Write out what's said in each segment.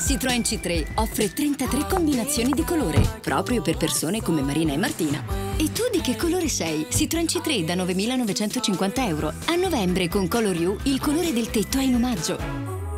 Citroen C3 offre 33 combinazioni di colore, proprio per persone come Marina e Martina. E tu di che colore sei? Citroen C3 da 9.950 euro. A novembre con Color You il colore del tetto è in omaggio.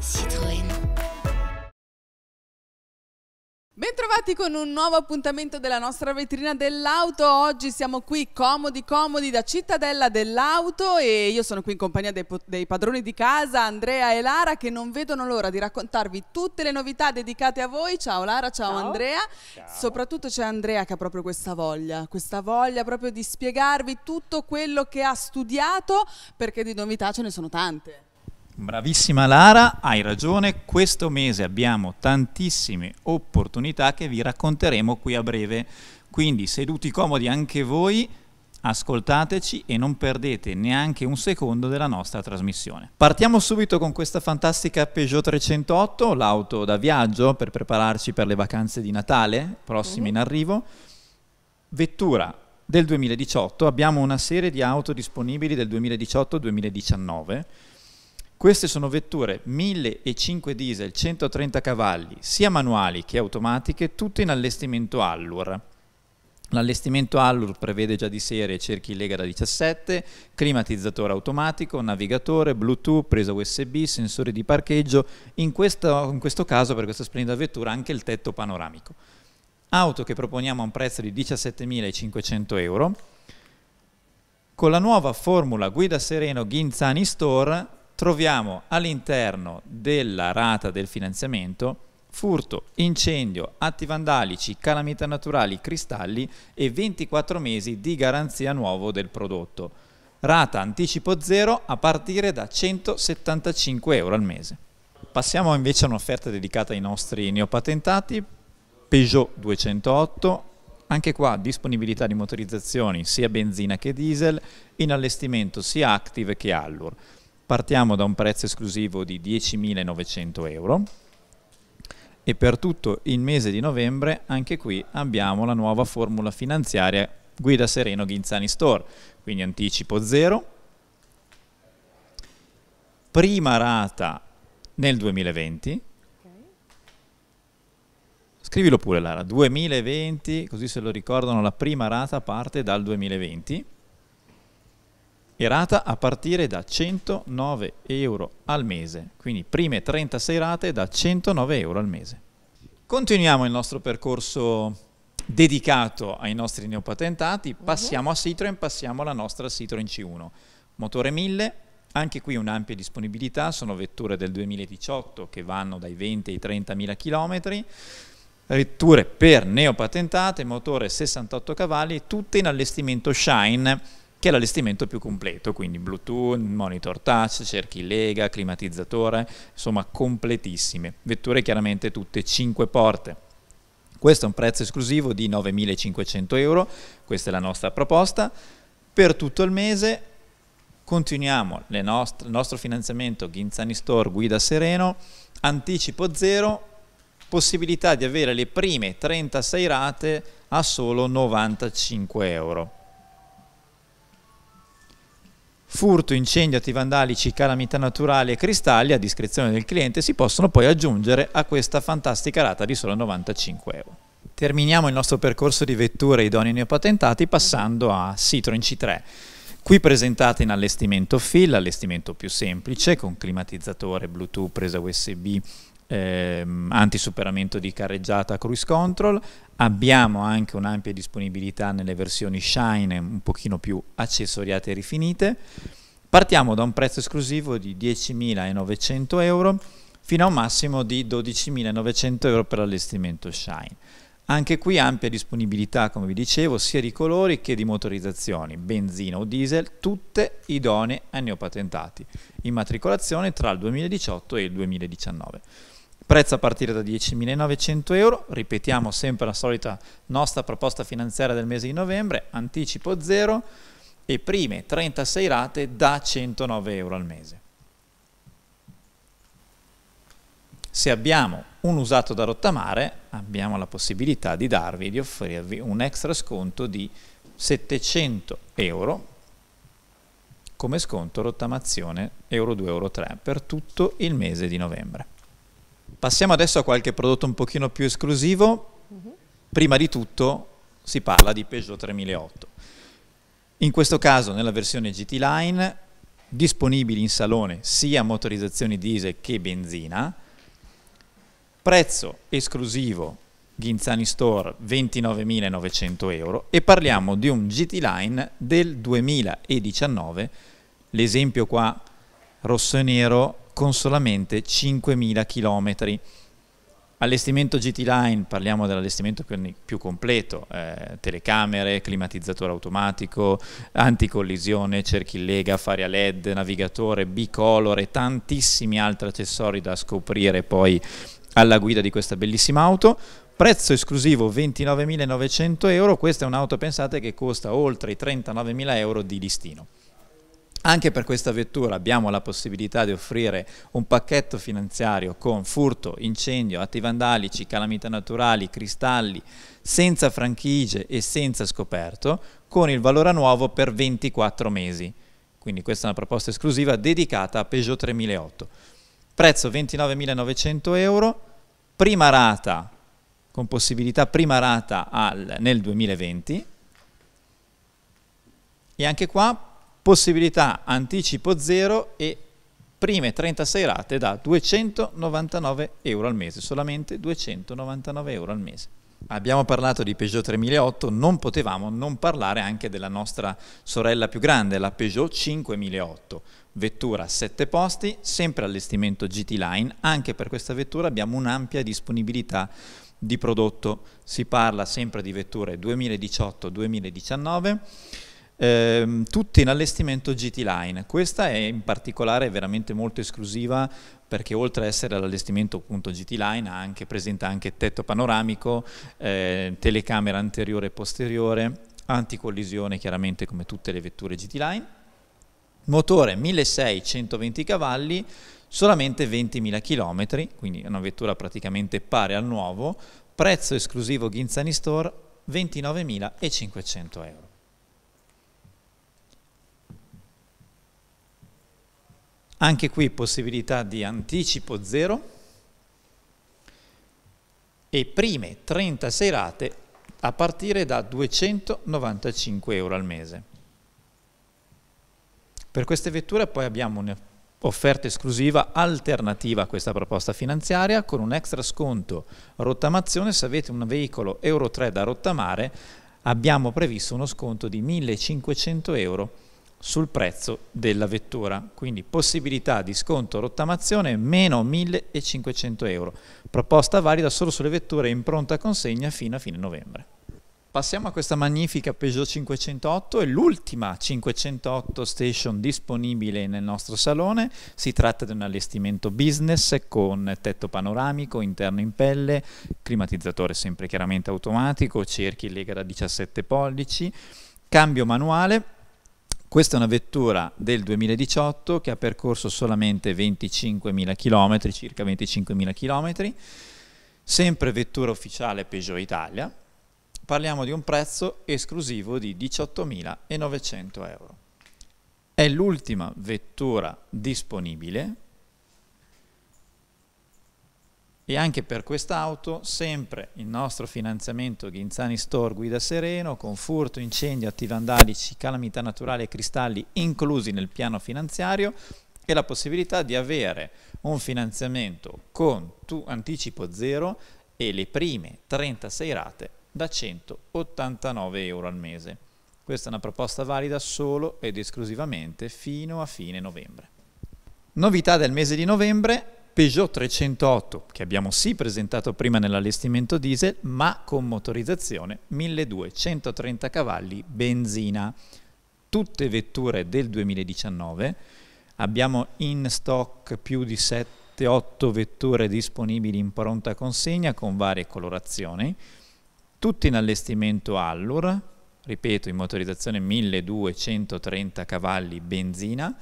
Citroen. ritrovati con un nuovo appuntamento della nostra vetrina dell'auto. Oggi siamo qui comodi comodi da Cittadella dell'Auto e io sono qui in compagnia dei, dei, padroni di casa, Andrea e Lara, che non vedono l'ora di raccontarvi tutte le novità dedicate a voi. Ciao Lara, ciao, ciao. Andrea. Ciao. Soprattutto c'è Andrea che ha proprio questa voglia, questa voglia proprio di spiegarvi tutto quello che ha studiato, perché di novità ce ne sono tante. Bravissima Lara, hai ragione, questo mese abbiamo tantissime opportunità che vi racconteremo qui a breve, quindi seduti comodi anche voi, ascoltateci e non perdete neanche un secondo della nostra trasmissione. Partiamo subito con questa fantastica Peugeot 308, l'auto da viaggio per prepararci per le vacanze di Natale, prossime in arrivo, vettura del 2018, abbiamo una serie di auto disponibili del 2018-2019 queste sono vetture 1005 diesel 130 cavalli, sia manuali che automatiche, tutte in allestimento Allure. L'allestimento Allure prevede già di serie cerchi Lega da 17, climatizzatore automatico, navigatore, Bluetooth, presa USB, sensori di parcheggio, in questo, in questo caso per questa splendida vettura anche il tetto panoramico. Auto che proponiamo a un prezzo di 17.500 euro. Con la nuova formula Guida Sereno Ghinzani Store troviamo all'interno della rata del finanziamento furto, incendio, atti vandalici, calamità naturali, cristalli e 24 mesi di garanzia nuovo del prodotto. Rata anticipo zero a partire da 175 euro al mese. Passiamo invece a un'offerta dedicata ai nostri neopatentati, Peugeot 208, anche qua disponibilità di motorizzazioni sia benzina che diesel, in allestimento sia Active che Allure. Partiamo da un prezzo esclusivo di 10.900 euro e per tutto il mese di novembre anche qui abbiamo la nuova formula finanziaria Guida Sereno Ghinzani Store, quindi anticipo zero, prima rata nel 2020, scrivilo pure Lara, 2020, così se lo ricordano la prima rata parte dal 2020, e rata a partire da 109 euro al mese, quindi prime 36 rate da 109 euro al mese. Continuiamo il nostro percorso dedicato ai nostri neopatentati, mhm. passiamo a Citroen, passiamo alla nostra Citroen C1. Motore 1000, anche qui un'ampia disponibilità, sono vetture del 2018 che vanno dai 20 ai 30 mila chilometri, vetture per neopatentate, motore 68 cavalli, tutte in allestimento Shine, che è l'allestimento più completo, quindi Bluetooth, monitor touch, cerchi Lega, climatizzatore, insomma completissime. Vetture chiaramente tutte 5 porte. Questo è un prezzo esclusivo di 9.500 euro, questa è la nostra proposta. Per tutto il mese continuiamo nostre, il nostro finanziamento Ghinzani Store Guida Sereno, anticipo zero, possibilità di avere le prime 36 rate a solo 95 euro furto, incendio, atti vandalici, calamità naturali e cristalli a discrezione del cliente si possono poi aggiungere a questa fantastica rata di solo 95 euro. Terminiamo il nostro percorso di vetture idonee neopatentati passando a Citroen C3. Qui presentate in allestimento FIL, allestimento più semplice con climatizzatore, Bluetooth, presa USB, ehm, antisuperamento di carreggiata cruise control, abbiamo anche un'ampia disponibilità nelle versioni Shine un pochino più accessoriate e rifinite. Partiamo da un prezzo esclusivo di 10.900 euro fino a un massimo di 12.900 euro per l'allestimento Shine. Anche qui ampia disponibilità, come vi dicevo, sia di colori che di motorizzazioni, benzina o diesel, tutte idonee a neopatentati, in matricolazione tra il 2018 e il 2019 prezzo a partire da 10.900 euro, ripetiamo sempre la solita nostra proposta finanziaria del mese di novembre, anticipo 0 e prime 36 rate da 109 euro al mese. Se abbiamo un usato da rottamare abbiamo la possibilità di darvi, di offrirvi un extra sconto di 700 euro come sconto rottamazione Euro 2 Euro 3 per tutto il mese di novembre. Passiamo adesso a qualche prodotto un pochino più esclusivo. Mhm. Prima di tutto si parla di Peugeot 3008. In questo caso nella versione GT Line disponibili in salone sia motorizzazioni diesel che benzina. Prezzo esclusivo Ghinzani Store 29.900 euro e parliamo di un GT Line del 2019. L'esempio qua rosso e nero con solamente 5.000 km. Allestimento GT Line, parliamo dell'allestimento più completo, eh, telecamere, climatizzatore automatico, anticollisione, cerchi in lega, faria LED, navigatore, bicolore, tantissimi altri accessori da scoprire poi alla guida di questa bellissima auto. Prezzo esclusivo 29.900 euro, questa è un'auto pensate che costa oltre i 39.000 euro di listino. Anche per questa vettura abbiamo la possibilità di offrire un pacchetto finanziario con furto, incendio, atti vandalici, calamità naturali, cristalli, senza franchigie e senza scoperto, con il valore nuovo per 24 mesi. Quindi questa è una proposta esclusiva dedicata a Peugeot 3008. Prezzo 29.900 euro, prima rata, con possibilità prima rata al, nel 2020. E anche qua possibilità anticipo zero e prime 36 rate da 299 euro al mese, solamente 299 euro al mese. Abbiamo parlato di Peugeot 3008, non potevamo non parlare anche della nostra sorella più grande, la Peugeot 5008, vettura a 7 posti, sempre allestimento GT Line, anche per questa vettura abbiamo un'ampia disponibilità di prodotto, si parla sempre di vetture 2018-2019, ehm, tutte in allestimento GT Line. Questa è in particolare veramente molto esclusiva perché oltre ad essere l'allestimento appunto GT Line anche, presenta anche tetto panoramico, eh, telecamera anteriore e posteriore, anticollisione chiaramente come tutte le vetture GT Line, motore 1620 cavalli, solamente 20.000 km, quindi è una vettura praticamente pari al nuovo, prezzo esclusivo Ginzani Store 29.500 euro. Anche qui possibilità di anticipo 0 e prime 36 rate a partire da 295 euro al mese. Per queste vetture poi abbiamo un'offerta esclusiva alternativa a questa proposta finanziaria con un extra sconto rottamazione se avete un veicolo Euro 3 da rottamare abbiamo previsto uno sconto di 1500 euro sul prezzo della vettura, quindi possibilità di sconto rottamazione meno 1500 euro, proposta valida solo sulle vetture in pronta consegna fino a fine novembre. Passiamo a questa magnifica Peugeot 508, è l'ultima 508 station disponibile nel nostro salone, si tratta di un allestimento business con tetto panoramico, interno in pelle, climatizzatore sempre chiaramente automatico, cerchi lega da 17 pollici, cambio manuale questa è una vettura del 2018 che ha percorso solamente 25.000 km, circa 25.000 km, sempre vettura ufficiale Peugeot Italia. Parliamo di un prezzo esclusivo di 18.900 euro. È l'ultima vettura disponibile e anche per quest'auto, sempre il nostro finanziamento Ghinzani Store Guida Sereno, con furto, incendio, attivi vandalici, calamità naturali e cristalli inclusi nel piano finanziario, e la possibilità di avere un finanziamento con tu anticipo zero e le prime 36 rate da 189 euro al mese. Questa è una proposta valida solo ed esclusivamente fino a fine novembre. Novità del mese di novembre Peugeot 308 che abbiamo sì presentato prima nell'allestimento diesel ma con motorizzazione 1230 cavalli benzina. Tutte vetture del 2019, abbiamo in stock più di 7-8 vetture disponibili in pronta consegna con varie colorazioni, tutte in allestimento Allure, ripeto in motorizzazione 1230 cavalli benzina,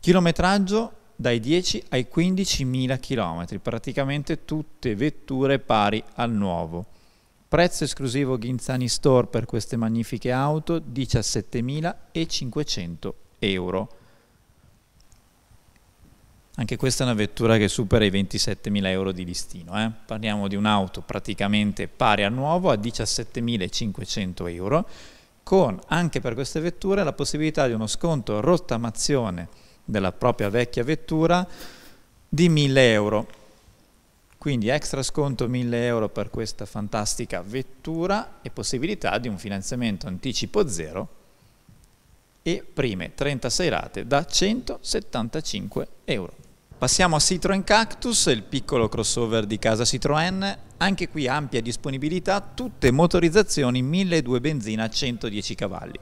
chilometraggio dai 10 ai 15.000 km, praticamente tutte vetture pari al nuovo. Prezzo esclusivo Ghinzani Store per queste magnifiche auto 17.500 euro. Anche questa è una vettura che supera i 27.000 euro di listino. Eh? Parliamo di un'auto praticamente pari al nuovo a 17.500 euro, con anche per queste vetture la possibilità di uno sconto rottamazione della propria vecchia vettura di 1000 euro. Quindi extra sconto 1000 euro per questa fantastica vettura e possibilità di un finanziamento anticipo zero e prime 36 rate da 175 euro. Passiamo a Citroen Cactus, il piccolo crossover di casa Citroën, anche qui ampia disponibilità, tutte motorizzazioni 1.2 benzina 110 cavalli.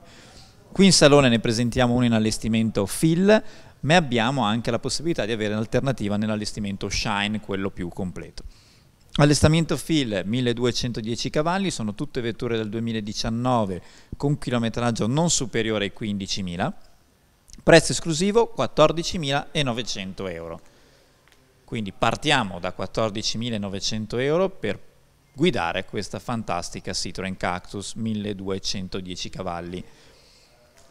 Qui in salone ne presentiamo uno in allestimento fill, ma abbiamo anche la possibilità di avere un'alternativa nell'allestimento shine, quello più completo. Allestamento Phil 1210 cavalli, sono tutte vetture del 2019 con chilometraggio non superiore ai 15.000, prezzo esclusivo 14.900 euro. Quindi partiamo da 14.900 euro per guidare questa fantastica Citroen Cactus 1210 cavalli.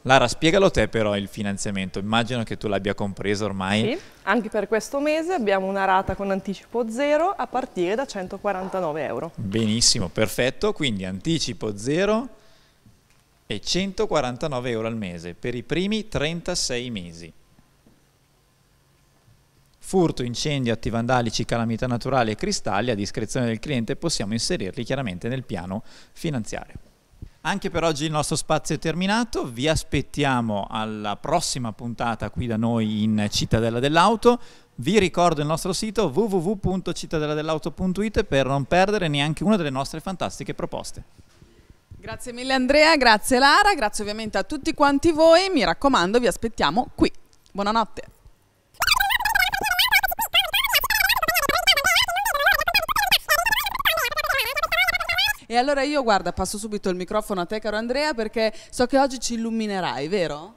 Lara, spiegalo te però il finanziamento, immagino che tu l'abbia compreso ormai. Sì, anche per questo mese abbiamo una rata con anticipo zero a partire da 149 euro. Benissimo, perfetto, quindi anticipo zero e 149 euro al mese per i primi 36 mesi. Furto, incendio, atti vandalici, calamità naturali e cristalli, a discrezione del cliente possiamo inserirli chiaramente nel piano finanziario. Anche per oggi il nostro spazio è terminato, vi aspettiamo alla prossima puntata qui da noi in Cittadella dell'Auto. Vi ricordo il nostro sito www.cittadelladell'auto.it per non perdere neanche una delle nostre fantastiche proposte. Grazie mille Andrea, grazie Lara, grazie ovviamente a tutti quanti voi, mi raccomando vi aspettiamo qui. Buonanotte. E allora io, guarda, passo subito il microfono a te, caro Andrea, perché so che oggi ci illuminerai, vero?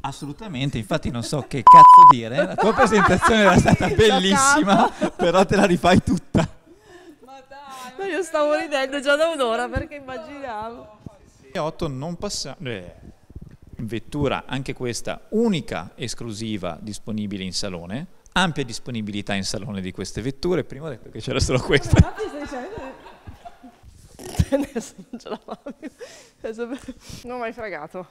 Assolutamente, infatti non so che cazzo dire, la tua presentazione era stata bellissima, però te la rifai tutta. Ma dai, ma io stavo ridendo già da un'ora perché immaginavo. E 8 non passa eh, vettura anche questa unica esclusiva disponibile in salone, ampia disponibilità in salone di queste vetture, prima ho detto che c'era solo questa. Ma adesso non ce la faccio. Non ho mai fregato.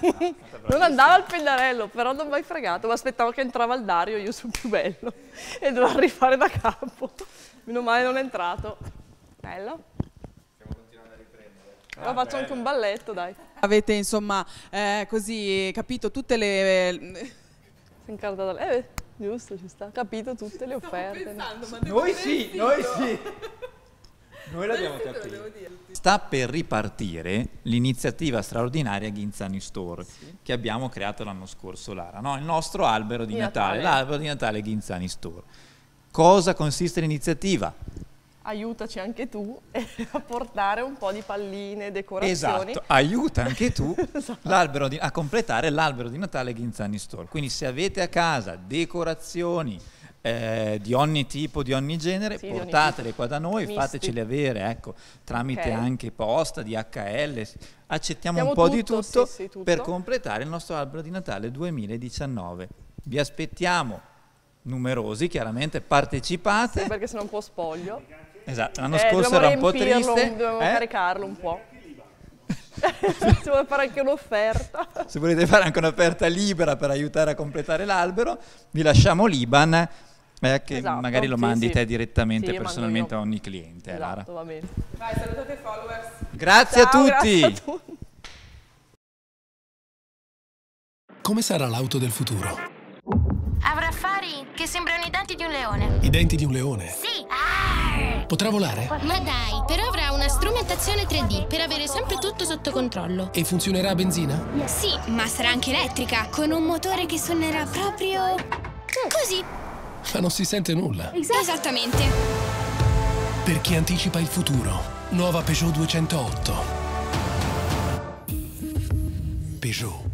non andava al pennarello, però non ho mai fregato, ma aspettavo che entrava il Dario, io sono più bello, e dovevo rifare da capo. Meno male non è entrato. Bello. Stiamo continuando ah, faccio anche un balletto, dai. Avete insomma, eh, così, capito tutte le... Eh, si incarta Eh, giusto, ci sta. Capito tutte le Stavo offerte. Pensando, no? noi sì, noi sì. Noi l'abbiamo capito. Sta per ripartire l'iniziativa straordinaria Ghinzani Store sì. che abbiamo creato l'anno scorso, Lara. No, il nostro albero di, Natale, Natale, l'albero di Natale Ghinzani Store. Cosa consiste l'iniziativa? aiutaci anche tu a portare un po' di palline, decorazioni. Esatto, aiuta anche tu esatto. di, a completare l'albero di Natale Ghinzani Store. Quindi se avete a casa decorazioni, eh, di ogni tipo, di ogni genere, sì, portatele ogni qua da noi, Misti. fatecele avere ecco, tramite okay. anche posta, DHL, accettiamo Siamo un po' tutto, di tutto, sì, sì, tutto per completare il nostro albero di Natale 2019. Vi aspettiamo numerosi, chiaramente partecipate. Sì, perché sono un po' spoglio. Esatto, l'anno eh, scorso era un po' triste. Dobbiamo eh? caricarlo un po'. Se volete fare anche un'offerta. Se volete fare anche un'offerta libera per aiutare a completare l'albero, vi lasciamo l'Iban eh, che esatto, magari lo mandi sì, te direttamente sì, personalmente a ogni cliente. Esatto, Lara. Vai, salutate i followers. Grazie Ciao, a tutti. Grazie a tutti. Come sarà l'auto del futuro? Avrà fari che sembrano i denti di un leone. I denti di un leone? Sì! Arr! Potrà volare? Ma dai, però avrà una strumentazione 3D per avere sempre tutto sotto controllo. E funzionerà a benzina? Sì, ma sarà anche elettrica, con un motore che suonerà proprio... così ma non si sente nulla. Esattamente. Per chi anticipa il futuro. Nuova Peugeot 208. Peugeot.